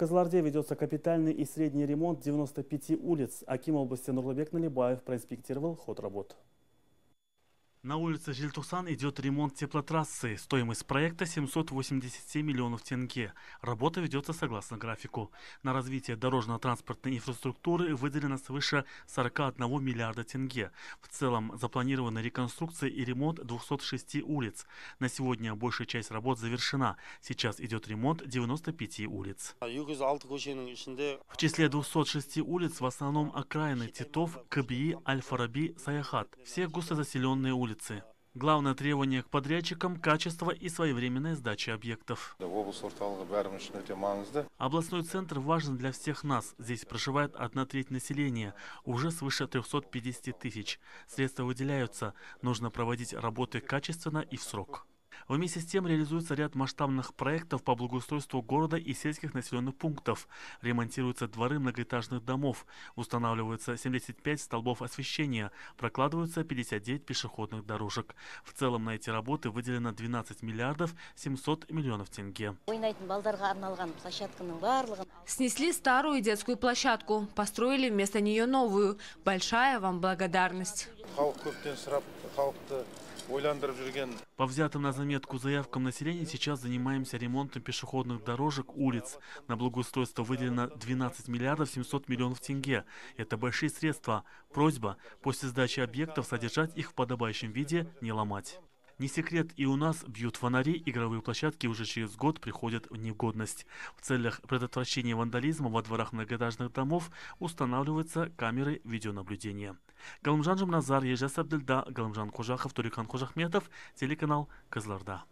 Казларде ведется капитальный и средний ремонт 95 улиц. Аким области Нурлыбек Налибаев проинспектировал ход работ. На улице Жильтусан идет ремонт теплотрассы. Стоимость проекта 787 миллионов тенге. Работа ведется согласно графику. На развитие дорожно-транспортной инфраструктуры выделено свыше 41 миллиарда тенге. В целом запланированы реконструкция и ремонт 206 улиц. На сегодня большая часть работ завершена. Сейчас идет ремонт 95 улиц. В числе 206 улиц в основном окраины Титов, Кабии, Альфараби, Саяхат. Все густо заселенные улицы улицы. Главное требование к подрядчикам – качество и своевременная сдача объектов. Областной центр важен для всех нас. Здесь проживает одна треть населения, уже свыше 350 тысяч. Средства выделяются. Нужно проводить работы качественно и в срок. Вместе с тем реализуется ряд масштабных проектов по благоустройству города и сельских населенных пунктов. Ремонтируются дворы многоэтажных домов, устанавливаются 75 столбов освещения, прокладываются 59 пешеходных дорожек. В целом на эти работы выделено 12 миллиардов 700 миллионов тенге. Снесли старую детскую площадку, построили вместо нее новую. Большая вам благодарность. По взятым на заметку заявкам населения сейчас занимаемся ремонтом пешеходных дорожек, улиц. На благоустройство выделено 12 миллиардов 700 миллионов тенге. Это большие средства. Просьба после сдачи объектов содержать их в подобающем виде, не ломать. Не секрет, и у нас бьют фонари, игровые площадки уже через год приходят в негодность. В целях предотвращения вандализма во дворах многоэтажных домов устанавливаются камеры видеонаблюдения. Галымжан Жамназар, Ежес Абдельда, Галымжан Кожахов, Турихан Кожахметов, телеканал Козларда.